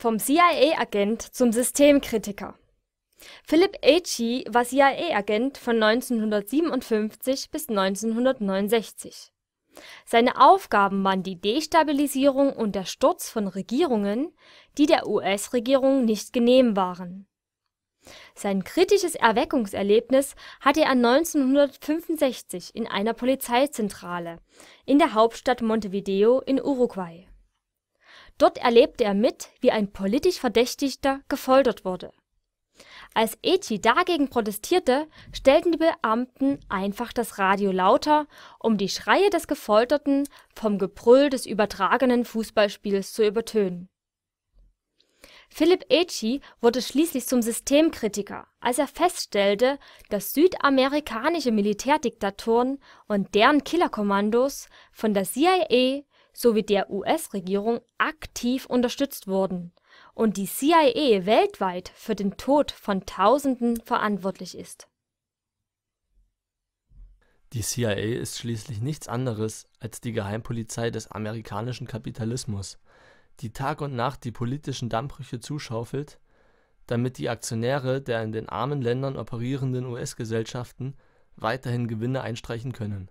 Vom CIA-Agent zum Systemkritiker. Philip Agee war CIA-Agent von 1957 bis 1969. Seine Aufgaben waren die Destabilisierung und der Sturz von Regierungen, die der US-Regierung nicht genehm waren. Sein kritisches Erweckungserlebnis hatte er 1965 in einer Polizeizentrale in der Hauptstadt Montevideo in Uruguay Dort erlebte er mit, wie ein politisch Verdächtigter gefoltert wurde. Als Eci dagegen protestierte, stellten die Beamten einfach das Radio lauter, um die Schreie des Gefolterten vom Gebrüll des übertragenen Fußballspiels zu übertönen. Philipp Eci wurde schließlich zum Systemkritiker, als er feststellte, dass südamerikanische Militärdiktatoren und deren Killerkommandos von der CIA sowie der US-Regierung aktiv unterstützt wurden und die CIA weltweit für den Tod von Tausenden verantwortlich ist. Die CIA ist schließlich nichts anderes als die Geheimpolizei des amerikanischen Kapitalismus, die Tag und Nacht die politischen Dammbrüche zuschaufelt, damit die Aktionäre der in den armen Ländern operierenden US-Gesellschaften weiterhin Gewinne einstreichen können